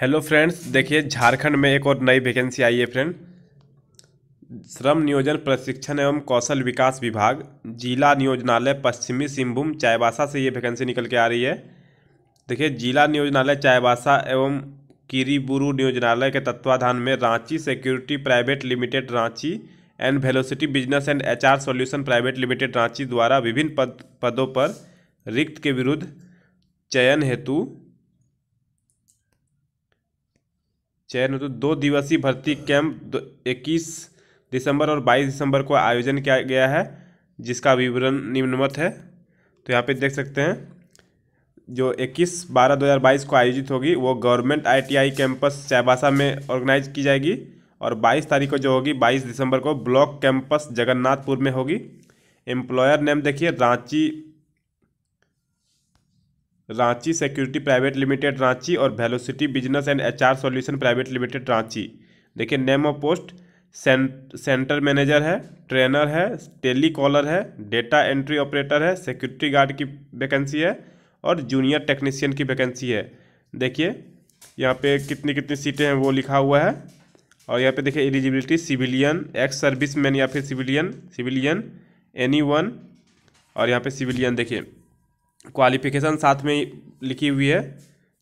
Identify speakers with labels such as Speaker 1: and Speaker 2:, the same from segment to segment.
Speaker 1: hello friends देखिए झारखंड में एक और नई वैकेंसी आई है फ्रेंड श्रम नियोजन प्रशिक्षण एवं कौशल विकास विभाग जिला नियोजनालय पश्चिमी सिंहभूम चायबासा से ये वैकेंसी निकल के आ रही है देखिए जिला नियोजनालय चायबासा एवं किरीबुरु नियोजनालय के तत्वाधान में Ranchi security private limited Ranchi and velocity business and H R private limited Ranchi द्वारा विभिन्न पद पदों पर रिक्त के विरुद्ध चयन हेतु चयन तो दो दिवसीय भर्ती कैंप इक्कीस दिसंबर और बाईस दिसंबर को आयोजन किया गया है जिसका विवरण निम्नमत है तो यहाँ पे देख सकते हैं जो 21 बारह 2022 को आयोजित होगी वो गवर्नमेंट आईटीआई कैंपस चाईबासा में ऑर्गेनाइज की जाएगी और 22 तारीख को जो होगी 22 दिसंबर को ब्लॉक कैंपस जगन्नाथपुर में होगी एम्प्लॉयर नेम देखिए Ranchi Ranchi security private limited Ranchi और velocity business and HR solution private limited Ranchi देखिए name of post centre manager है ट्रेनर है टेली कॉलर है डेटा एंट्री ऑपरेटर है सिक्योरिटी गार्ड की वैकेंसी है और जूनियर टेक्नीशियन की वैकेंसी है देखिए यहाँ पे कितनी कितनी सीटें हैं वो लिखा हुआ है और यहाँ पे देखिए एलिजिबिलिटी सिविलियन एक्स मैन या फिर सिविलियन सिविलियन एनी वन और यहाँ पे सिविलियन देखिए क्वालिफिकेशन साथ में लिखी हुई है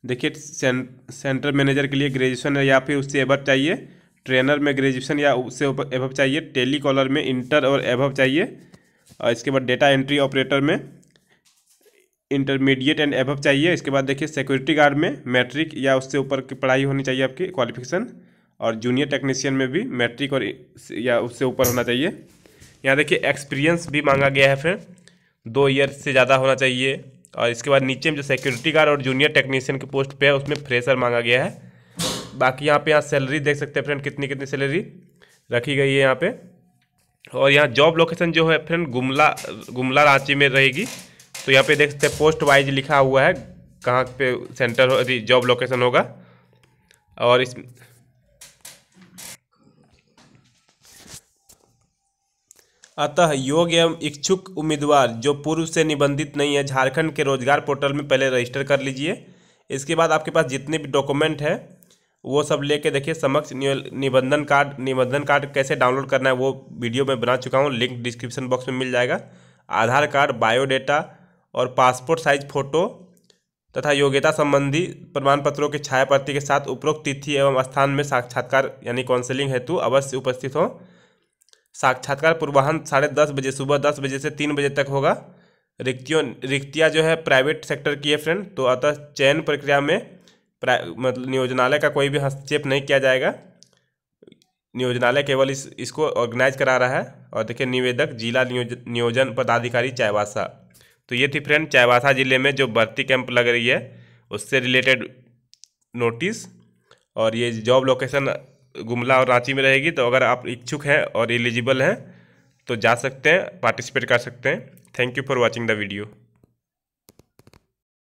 Speaker 1: देखिए सें, सेंटर मैनेजर के लिए ग्रेजुएशन या फिर उससे एबव चाहिए ट्रेनर में ग्रेजुएशन या उससे एबव चाहिए टेली कॉलर में इंटर और एबव चाहिए और इसके बाद डेटा एंट्री ऑपरेटर में इंटरमीडिएट एंड एबव चाहिए इसके बाद देखिए सिक्योरिटी गार्ड में मैट्रिक या उससे ऊपर की पढ़ाई होनी चाहिए आपकी क्वालिफिकेशन और जूनियर टेक्नीशियन में भी मैट्रिक और या उससे ऊपर होना चाहिए यहाँ देखिए एक्सपीरियंस भी मांगा गया है फिर दो ईयर से ज़्यादा होना चाहिए और इसके बाद नीचे में जो सिक्योरिटी गार्ड और जूनियर टेक्नीशियन की पोस्ट पे है उसमें फ्रेशर मांगा गया है बाकी यहाँ पे यहाँ सैलरी देख सकते हैं फ्रेंड कितनी कितनी सैलरी रखी गई है यहाँ पे और यहाँ जॉब लोकेशन जो है फ्रेंड गुमला गुमला रांची में रहेगी तो यहाँ पे देख सकते हैं पोस्ट वाइज लिखा हुआ है कहाँ पे सेंटर जॉब लोकेशन होगा और इस अतः योग्य एवं इच्छुक उम्मीदवार जो पूर्व से निबंधित नहीं है झारखंड के रोजगार पोर्टल में पहले रजिस्टर कर लीजिए इसके बाद आपके पास जितने भी डॉक्यूमेंट है वो सब लेके देखिए समक्ष निबंधन कार्ड निबंधन कार्ड कैसे डाउनलोड करना है वो वीडियो में बना चुका हूँ लिंक डिस्क्रिप्शन बॉक्स में मिल जाएगा आधार कार्ड बायोडेटा और पासपोर्ट साइज फ़ोटो तथा योग्यता संबंधी प्रमाण पत्रों के छायाप्रति के साथ उपरोक्त तिथि एवं स्थान में साक्षात्कार यानी काउंसलिंग हेतु अवश्य उपस्थित हों साक्षात्कार पूर्वाहन साढ़े दस बजे सुबह दस बजे से तीन बजे तक होगा रिक्तियों रिक्तियाँ जो है प्राइवेट सेक्टर की है फ्रेंड तो अतः चयन प्रक्रिया में मतलब नियोजनालय का कोई भी हस्तक्षेप नहीं किया जाएगा नियोजनालय केवल इस इसको ऑर्गेनाइज करा रहा है और देखिए निवेदक जिला नियोज, नियोजन पदाधिकारी चाईबासा तो ये थी फ्रेंड चाईबासा ज़िले में जो भर्ती कैंप लग रही है उससे रिलेटेड नोटिस और ये जॉब लोकेशन गुमला और रांची में रहेगी तो अगर आप इच्छुक हैं और एलिजिबल हैं तो जा सकते हैं पार्टिसिपेट कर सकते हैं thank you for watching the video